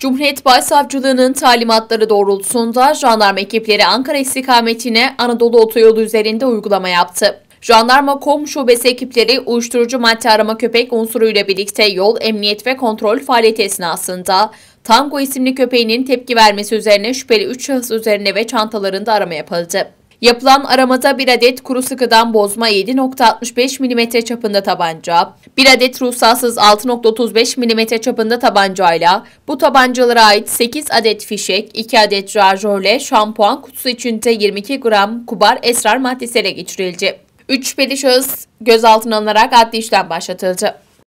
Cumhuriyet Başsavcılığı'nın talimatları doğrultusunda jandarma ekipleri Ankara istikametine Anadolu Otoyolu üzerinde uygulama yaptı. Jandarma Kom Şubesi ekipleri uyuşturucu madde arama köpek unsuruyla birlikte yol, emniyet ve kontrol faaliyeti esnasında Tango isimli köpeğinin tepki vermesi üzerine şüpheli 3 şahıs üzerine ve çantalarında arama yapıldı. Yapılan aramada bir adet kuru sıkıdan bozma 7.65 mm çapında tabanca, bir adet ruhsatsız 6.35 mm çapında tabancayla bu tabancalara ait 8 adet fişek, 2 adet şarjörle şampuan kutusu içinde 22 gram kubar esrar maddesiyle geçirildi. 3 şüpheli şahıs gözaltına alınarak adli işlem başlatıldı.